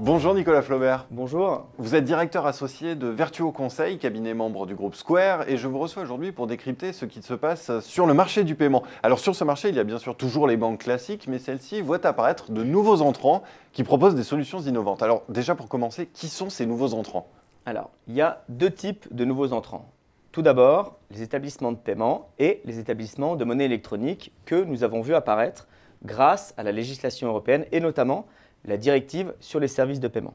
Bonjour Nicolas Flaubert. Bonjour. Vous êtes directeur associé de Virtuo Conseil, cabinet membre du groupe Square, et je vous reçois aujourd'hui pour décrypter ce qui se passe sur le marché du paiement. Alors sur ce marché, il y a bien sûr toujours les banques classiques, mais celles-ci voient apparaître de nouveaux entrants qui proposent des solutions innovantes. Alors déjà pour commencer, qui sont ces nouveaux entrants Alors, il y a deux types de nouveaux entrants. Tout d'abord, les établissements de paiement et les établissements de monnaie électronique que nous avons vu apparaître grâce à la législation européenne et notamment la directive sur les services de paiement.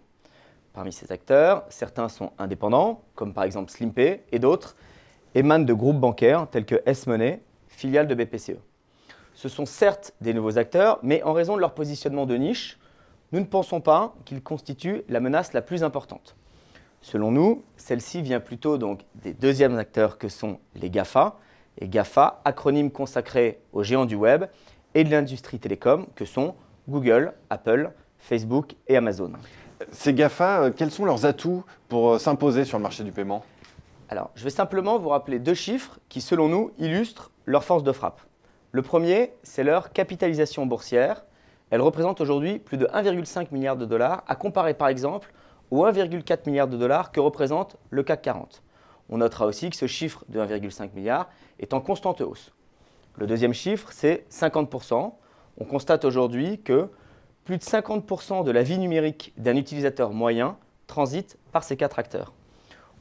Parmi ces acteurs, certains sont indépendants, comme par exemple Slimpay, et d'autres émanent de groupes bancaires tels que S-Money, filiale de BPCE. Ce sont certes des nouveaux acteurs, mais en raison de leur positionnement de niche, nous ne pensons pas qu'ils constituent la menace la plus importante. Selon nous, celle-ci vient plutôt donc des deuxièmes acteurs que sont les GAFA, et GAFA, acronyme consacré aux géants du web, et de l'industrie télécom que sont Google, Apple, Facebook et Amazon. Ces GAFA, euh, quels sont leurs atouts pour euh, s'imposer sur le marché du paiement Alors, je vais simplement vous rappeler deux chiffres qui, selon nous, illustrent leur force de frappe. Le premier, c'est leur capitalisation boursière. Elle représente aujourd'hui plus de 1,5 milliard de dollars, à comparer par exemple aux 1,4 milliard de dollars que représente le CAC 40. On notera aussi que ce chiffre de 1,5 milliard est en constante hausse. Le deuxième chiffre, c'est 50%. On constate aujourd'hui que plus de 50% de la vie numérique d'un utilisateur moyen transite par ces quatre acteurs.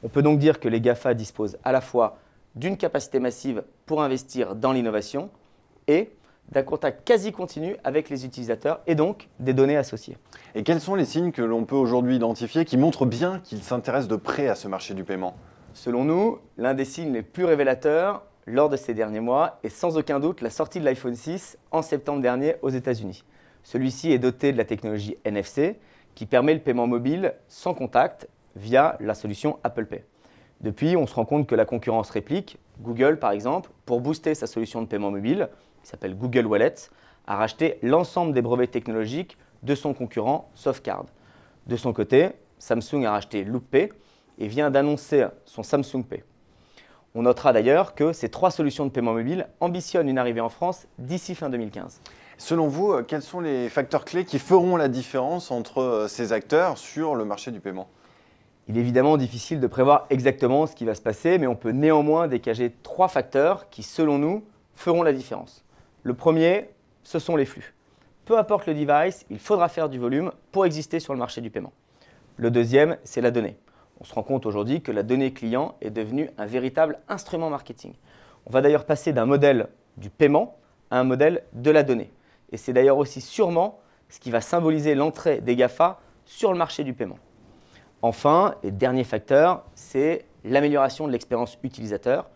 On peut donc dire que les GAFA disposent à la fois d'une capacité massive pour investir dans l'innovation et d'un contact quasi continu avec les utilisateurs et donc des données associées. Et quels sont les signes que l'on peut aujourd'hui identifier qui montrent bien qu'ils s'intéressent de près à ce marché du paiement Selon nous, l'un des signes les plus révélateurs lors de ces derniers mois est sans aucun doute la sortie de l'iPhone 6 en septembre dernier aux États-Unis. Celui-ci est doté de la technologie NFC qui permet le paiement mobile sans contact via la solution Apple Pay. Depuis, on se rend compte que la concurrence réplique. Google, par exemple, pour booster sa solution de paiement mobile, qui s'appelle Google Wallet, a racheté l'ensemble des brevets technologiques de son concurrent Softcard. De son côté, Samsung a racheté Pay et vient d'annoncer son Samsung Pay. On notera d'ailleurs que ces trois solutions de paiement mobile ambitionnent une arrivée en France d'ici fin 2015. Selon vous, euh, quels sont les facteurs clés qui feront la différence entre euh, ces acteurs sur le marché du paiement Il est évidemment difficile de prévoir exactement ce qui va se passer, mais on peut néanmoins dégager trois facteurs qui, selon nous, feront la différence. Le premier, ce sont les flux. Peu importe le device, il faudra faire du volume pour exister sur le marché du paiement. Le deuxième, c'est la donnée. On se rend compte aujourd'hui que la donnée client est devenue un véritable instrument marketing. On va d'ailleurs passer d'un modèle du paiement à un modèle de la donnée. Et c'est d'ailleurs aussi sûrement ce qui va symboliser l'entrée des GAFA sur le marché du paiement. Enfin, et dernier facteur, c'est l'amélioration de l'expérience utilisateur.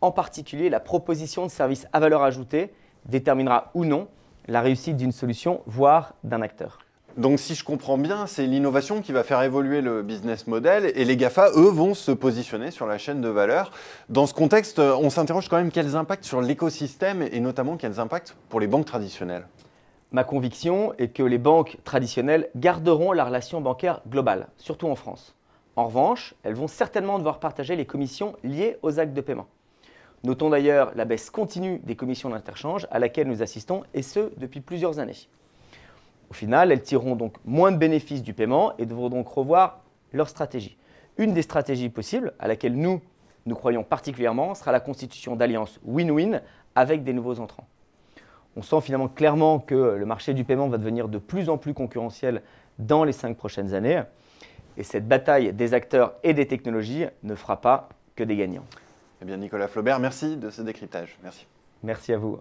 En particulier, la proposition de services à valeur ajoutée déterminera ou non la réussite d'une solution, voire d'un acteur. Donc si je comprends bien, c'est l'innovation qui va faire évoluer le business model et les GAFA, eux, vont se positionner sur la chaîne de valeur. Dans ce contexte, euh, on s'interroge quand même quels impacts sur l'écosystème et notamment quels impacts pour les banques traditionnelles. Ma conviction est que les banques traditionnelles garderont la relation bancaire globale, surtout en France. En revanche, elles vont certainement devoir partager les commissions liées aux actes de paiement. Notons d'ailleurs la baisse continue des commissions d'interchange à laquelle nous assistons, et ce depuis plusieurs années. Au final, elles tireront donc moins de bénéfices du paiement et devront donc revoir leur stratégie. Une des stratégies possibles à laquelle nous, nous croyons particulièrement sera la constitution d'alliances win-win avec des nouveaux entrants. On sent finalement clairement que le marché du paiement va devenir de plus en plus concurrentiel dans les cinq prochaines années. Et cette bataille des acteurs et des technologies ne fera pas que des gagnants. Eh bien, Nicolas Flaubert, merci de ce décryptage. Merci. Merci à vous.